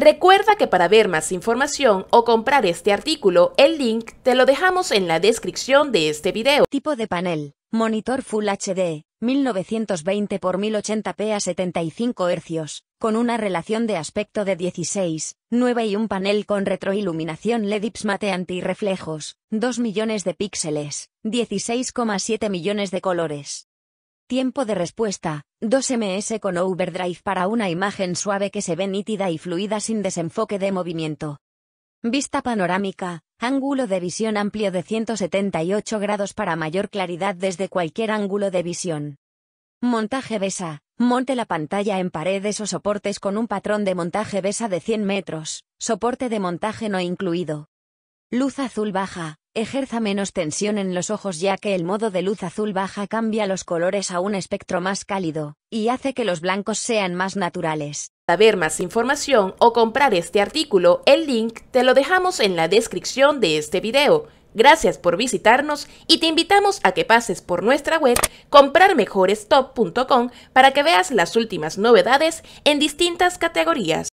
Recuerda que para ver más información o comprar este artículo, el link te lo dejamos en la descripción de este video. Tipo de panel. Monitor Full HD, 1920 x 1080p a 75 Hz, con una relación de aspecto de 16:9 y un panel con retroiluminación LED IPS mate antirreflejos, 2 millones de píxeles, 16,7 millones de colores. Tiempo de respuesta, 2 ms con overdrive para una imagen suave que se ve nítida y fluida sin desenfoque de movimiento. Vista panorámica, ángulo de visión amplio de 178 grados para mayor claridad desde cualquier ángulo de visión. Montaje besa, monte la pantalla en paredes o soportes con un patrón de montaje besa de 100 metros, soporte de montaje no incluido. Luz azul baja, ejerza menos tensión en los ojos ya que el modo de luz azul baja cambia los colores a un espectro más cálido, y hace que los blancos sean más naturales. Para ver más información o comprar este artículo, el link te lo dejamos en la descripción de este video. Gracias por visitarnos y te invitamos a que pases por nuestra web comprarmejorestop.com para que veas las últimas novedades en distintas categorías.